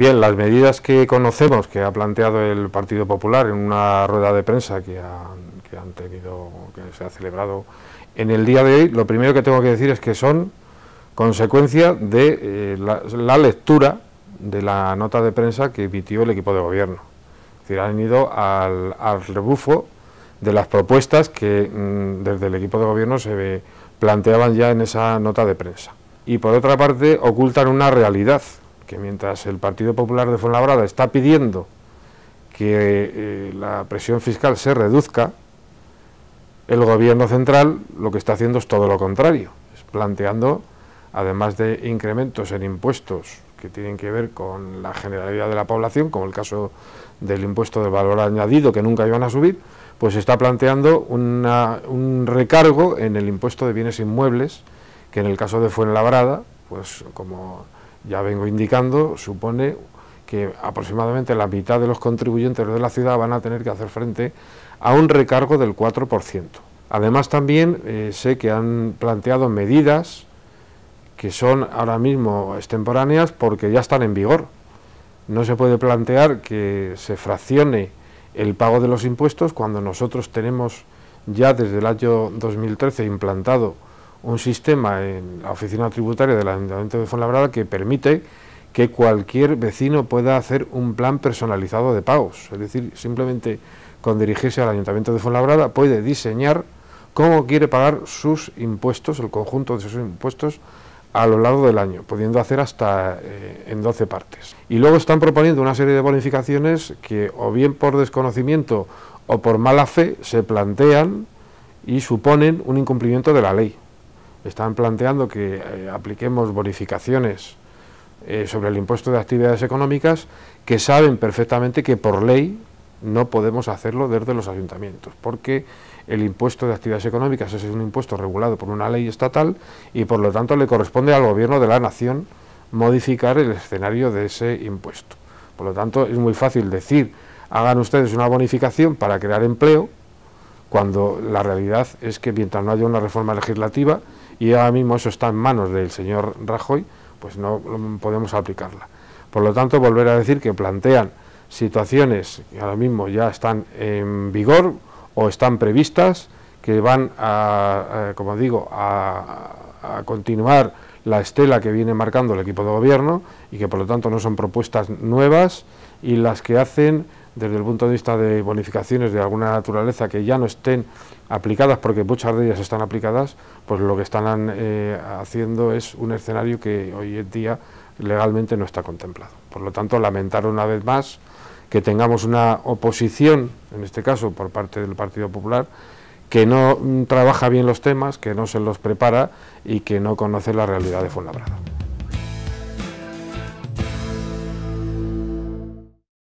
Bien, las medidas que conocemos que ha planteado el Partido Popular en una rueda de prensa que han, que han tenido, que se ha celebrado en el día de hoy, lo primero que tengo que decir es que son consecuencia de eh, la, lectura de la nota de prensa que emitió el equipo de gobierno. Es decir, han ido al, rebufo de las propuestas que mm, desde el equipo de gobierno se planteaban ya en esa nota de prensa. Y por otra parte, ocultan una realidad que mientras el Partido Popular de Fuenlabrada está pidiendo que eh, la presión fiscal se reduzca, el gobierno central lo que está haciendo es todo lo contrario, es planteando, además de incrementos en impuestos que tienen que ver con la generalidad de la población, como el caso del impuesto de valor añadido que nunca iban a subir, pues está planteando un recargo en el impuesto de bienes inmuebles, que en el caso de Fuenlabrada, pues como ya vengo indicando, supone que aproximadamente la mitad de los contribuyentes de la ciudad van a tener que hacer frente a un recargo del 4%. Además también eh, sé que han planteado medidas que son ahora mismo extemporáneas porque ya están en vigor. No se puede plantear que se fraccione el pago de los impuestos cuando nosotros tenemos ya desde el año 2013 implantado un sistema en la oficina tributaria del Ayuntamiento de Fuenlabrada que permite que cualquier vecino pueda hacer un plan personalizado de pagos. Es decir, simplemente con dirigirse al Ayuntamiento de Fuenlabrada puede diseñar cómo quiere pagar sus impuestos, el conjunto de sus impuestos a lo largo del año, pudiendo hacer hasta eh, en 12 partes. Y luego están proponiendo una serie de bonificaciones que o bien por desconocimiento o por mala fe se plantean y suponen un incumplimiento de la ley. Están planteando que eh, apliquemos bonificaciones eh, sobre el impuesto de actividades económicas que saben perfectamente que por ley no podemos hacerlo desde los ayuntamientos, porque el impuesto de actividades económicas es un impuesto regulado por una ley estatal y por lo tanto le corresponde al gobierno de la nación modificar el escenario de ese impuesto. Por lo tanto, es muy fácil decir, hagan ustedes una bonificación para crear empleo, cuando la realidad es que mientras no haya una reforma legislativa, y ahora mismo eso está en manos del señor Rajoy, pues no podemos aplicarla. Por lo tanto, volver a decir que plantean situaciones que ahora mismo ya están en vigor o están previstas, que van a, como digo, a, a continuar la estela que viene marcando el equipo de gobierno y que por lo tanto no son propuestas nuevas y las que hacen desde el punto de vista de bonificaciones de alguna naturaleza que ya no estén aplicadas, porque muchas de ellas están aplicadas, pues lo que están eh, haciendo es un escenario que hoy en día legalmente no está contemplado. Por lo tanto, lamentar una vez más que tengamos una oposición, en este caso por parte del Partido Popular, que no mm, trabaja bien los temas, que no se los prepara y que no conoce la realidad de Fuenlabrada.